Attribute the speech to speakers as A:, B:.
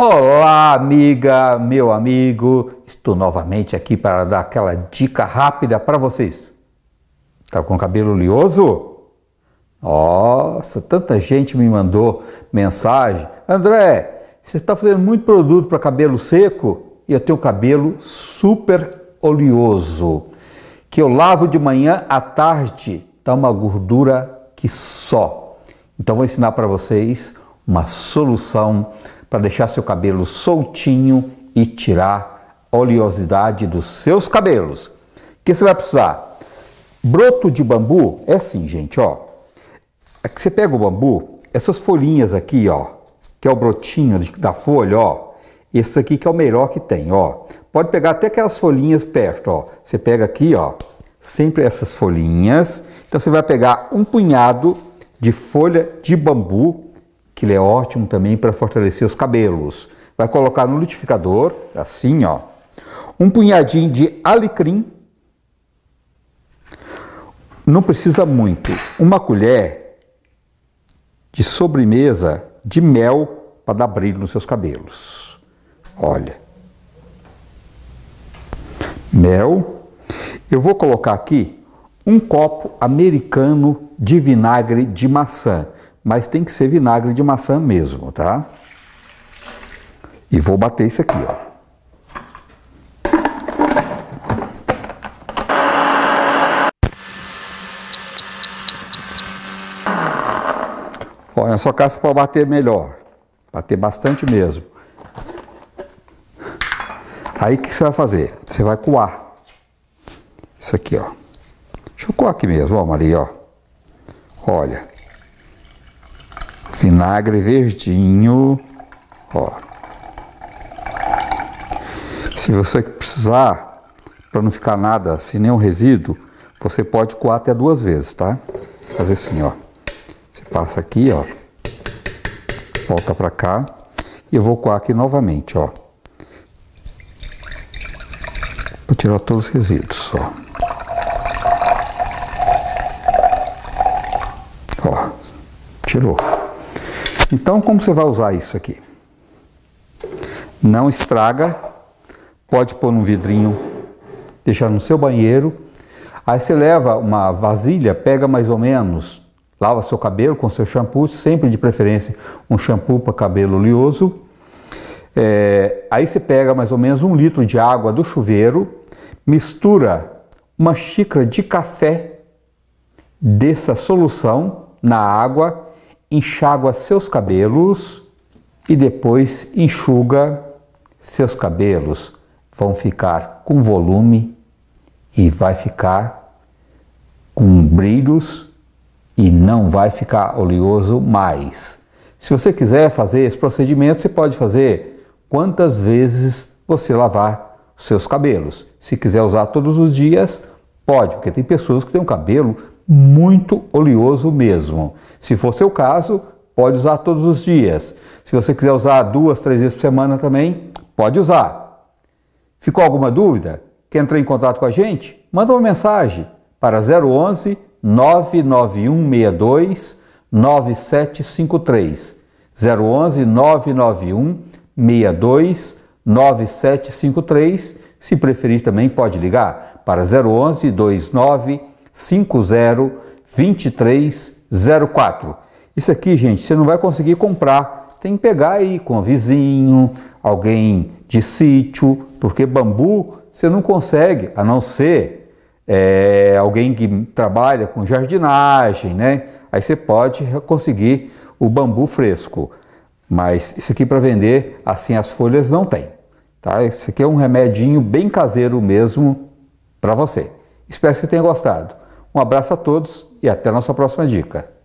A: Olá, amiga, meu amigo. Estou novamente aqui para dar aquela dica rápida para vocês. Tá com cabelo oleoso? Nossa, tanta gente me mandou mensagem. André, você está fazendo muito produto para cabelo seco e eu tenho cabelo super oleoso, que eu lavo de manhã à tarde, tá uma gordura que só. Então vou ensinar para vocês uma solução para deixar seu cabelo soltinho e tirar oleosidade dos seus cabelos. O que você vai precisar? Broto de bambu é assim, gente, ó. Aqui é você pega o bambu, essas folhinhas aqui, ó, que é o brotinho da folha, ó. Esse aqui que é o melhor que tem, ó. Pode pegar até aquelas folhinhas perto, ó. Você pega aqui, ó, sempre essas folhinhas. Então você vai pegar um punhado de folha de bambu que ele é ótimo também para fortalecer os cabelos. Vai colocar no liquidificador, assim, ó, um punhadinho de alecrim. Não precisa muito. Uma colher de sobremesa de mel para dar brilho nos seus cabelos. Olha. Mel. Eu vou colocar aqui um copo americano de vinagre de maçã mas tem que ser vinagre de maçã mesmo, tá? E vou bater isso aqui, ó. Olha, na sua casa pode bater melhor, bater bastante mesmo. Aí o que você vai fazer? Você vai coar. Isso aqui, ó. Deixa eu coar aqui mesmo, ó, Maria, ó. Olha, vinagre verdinho, ó. Se você precisar, para não ficar nada, assim, nenhum resíduo, você pode coar até duas vezes, tá? Fazer assim, ó. Você passa aqui, ó. Volta para cá. E eu vou coar aqui novamente, ó. Vou tirar todos os resíduos, ó. Ó, tirou. Então, como você vai usar isso aqui? Não estraga, pode pôr num vidrinho, deixar no seu banheiro. Aí você leva uma vasilha, pega mais ou menos, lava seu cabelo com seu shampoo, sempre de preferência um shampoo para cabelo oleoso. É, aí você pega mais ou menos um litro de água do chuveiro, mistura uma xícara de café dessa solução na água enxágua seus cabelos e depois enxuga seus cabelos. Vão ficar com volume e vai ficar com brilhos e não vai ficar oleoso mais. Se você quiser fazer esse procedimento, você pode fazer quantas vezes você lavar seus cabelos. Se quiser usar todos os dias, pode, porque tem pessoas que têm um cabelo muito oleoso mesmo. Se for seu caso, pode usar todos os dias. Se você quiser usar duas, três vezes por semana também, pode usar. Ficou alguma dúvida? Quer entrar em contato com a gente? Manda uma mensagem para 011 99162 9753. 011 991 62 9753. Se preferir também pode ligar para 011 29 502304 2304. Isso aqui, gente, você não vai conseguir comprar. Tem que pegar aí com vizinho, alguém de sítio, porque bambu você não consegue, a não ser é, alguém que trabalha com jardinagem, né? Aí você pode conseguir o bambu fresco. Mas isso aqui para vender, assim as folhas não tem. Tá? Isso aqui é um remedinho bem caseiro mesmo para você. Espero que você tenha gostado. Um abraço a todos e até a nossa próxima dica.